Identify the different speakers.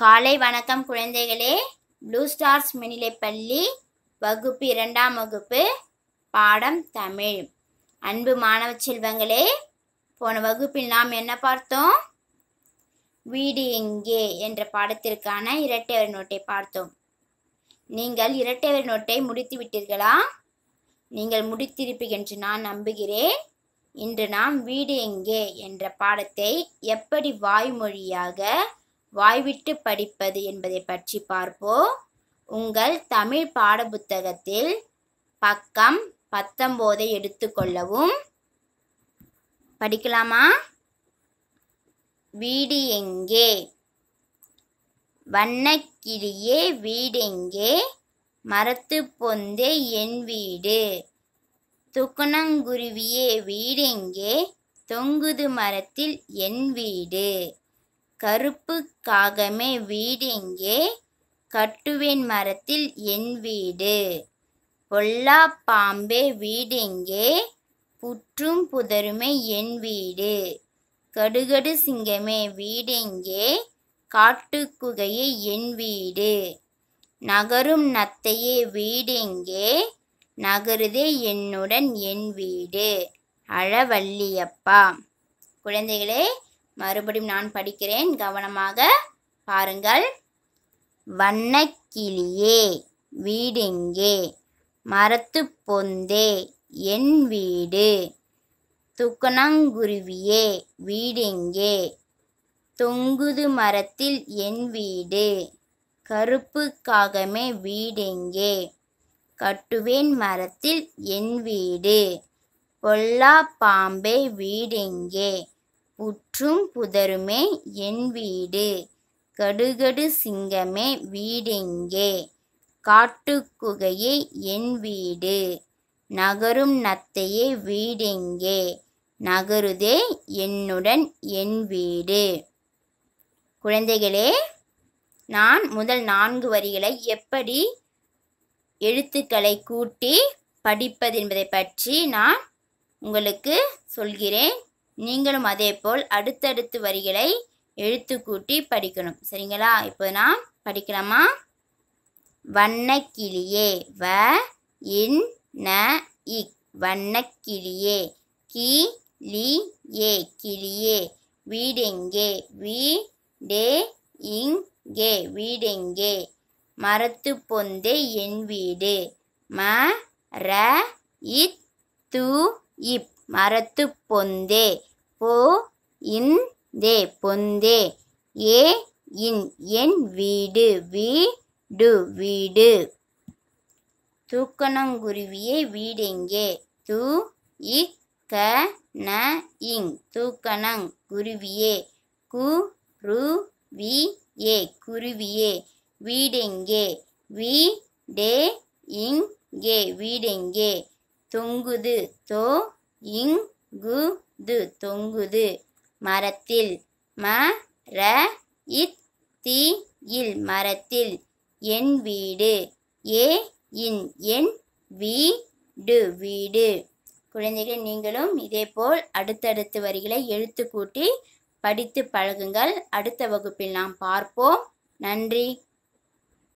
Speaker 1: காலை வணக்கம் குழந்தைகளே ப்ளூ ஸ்டார்ஸ் மின்னிலைப்பள்ளி வகுப்பு இரண்டாம் வகுப்பு பாடம் தமிழ் அன்பு மாணவ செல்வங்களே போன வகுப்பில் நாம் என்ன பார்த்தோம் வீடு எங்கே என்ற பாடத்திற்கான இரட்டைவர் நோட்டை பார்த்தோம் நீங்கள் இரட்டைவர் நோட்டை முடித்து விட்டீர்களா நீங்கள் முடித்திருப்பீர்கள் என்று நான் நம்புகிறேன் இன்று நாம் வீடு எங்கே என்ற பாடத்தை எப்படி வாய்மொழியாக வாய்விட்டு படிப்பது என்பதை பற்றி பார்ப்போம் உங்கள் தமிழ் பாட புத்தகத்தில் பக்கம் பத்தொம்போதை எடுத்துக்கொள்ளவும் படிக்கலாமா வீடு எங்கே வண்ணக்கிளியே வீடெங்கே மரத்து பொந்தே என் வீடு துக்குணங்குருவியே வீடெங்கே தொங்குது மரத்தில் என் வீடு கருப்பு காகமே வீடு இங்கே கட்டுவேன் மரத்தில் என் வீடு பொல்லா பாம்பே வீடு இங்கே புற்றும் புதருமே என் வீடு கடுகடு சிங்கமே வீடு இங்கே காட்டுக்குகையே என் வீடு நகரும் நத்தையே வீடு இங்கே நகருதே என்னுடன் என் வீடு அழவல்லியப்பா குழந்தைகளே மறுபடியும் நான் படிக்கிறேன் கவனமாக பாருங்கள் வண்ணக்கிளியே வீடெங்கே மரத்து பொந்தே என் வீடு துக்கணங்குருவியே வீடெங்கே தொங்குது மரத்தில் என் வீடு கருப்பு காகமே வீடெங்கே கட்டுவேன் மரத்தில் என் வீடு பொல்லா பாம்பே வீடெங்கே உற்றும் புதருமே என் வீடு கடுகடு சிங்கமே வீடெங்கே காட்டுக்குகையே என் வீடு நகரும் நத்தையே வீடெங்கே நகருதே என்னுடன் என் வீடு குழந்தைகளே நான் முதல் நான்கு வரிகளை எப்படி எழுத்துக்களை கூட்டி படிப்பது என்பதை பற்றி நான் உங்களுக்கு சொல்கிறேன் நீங்களும் அதே போல் அடுத்தடுத்து வரிகளை எழுத்து கூட்டி படிக்கணும் சரிங்களா இப்போ நாம் படிக்கலாமா வண்ணக்கிளியே வ இன் ந இக் வண்ணக்கிளியே கி லி ஏ கிளியே வீடெங்கே வி டே இங்கே வீடெங்கே மரத்து பொந்தே என் வீடு ம ர இத் து இப் மரத்து பொந்தே போ இன் தே பொந்தே ஏ இன் என் வீடு வீடு வீடு தூக்கணங்குருவியே வீடெங்கே தூ இ க ந இங் தூக்கணங்குருவியே குருவியே கு ரு வி ஏ குருவியே வீடெங்கே வி டே இங்கே வீடெங்கே தொங்குது தோ இங்குது தொங்குது மரத்தில் ம ர இத் இல் மரத்தில் என் வீடு ஏ இன் என் வீடு வீடு குழந்தைகள் நீங்களும் இதேபோல் அடுத்தடுத்து வரிகளை எழுத்து கூட்டி படித்து பழகுங்கள் அடுத்த வகுப்பில் நாம் பார்ப்போம் நன்றி